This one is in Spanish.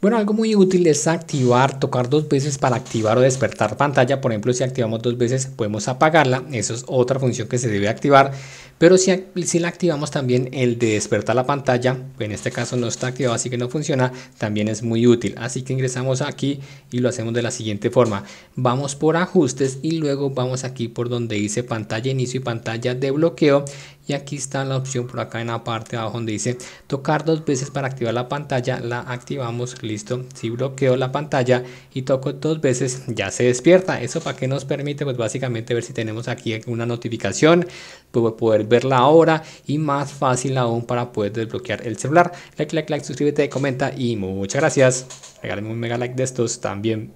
Bueno, algo muy útil es activar, tocar dos veces para activar o despertar pantalla. Por ejemplo, si activamos dos veces podemos apagarla. Eso es otra función que se debe activar. Pero si, si la activamos también el de despertar la pantalla, en este caso no está activado así que no funciona, también es muy útil. Así que ingresamos aquí y lo hacemos de la siguiente forma. Vamos por ajustes y luego vamos aquí por donde dice pantalla inicio y pantalla de bloqueo y aquí está la opción por acá en la parte de abajo donde dice tocar dos veces para activar la pantalla la activamos listo si bloqueo la pantalla y toco dos veces ya se despierta eso para que nos permite pues básicamente ver si tenemos aquí una notificación pues, pues, poder ver la hora y más fácil aún para poder desbloquear el celular like like like suscríbete comenta y muchas gracias regálame un mega like de estos también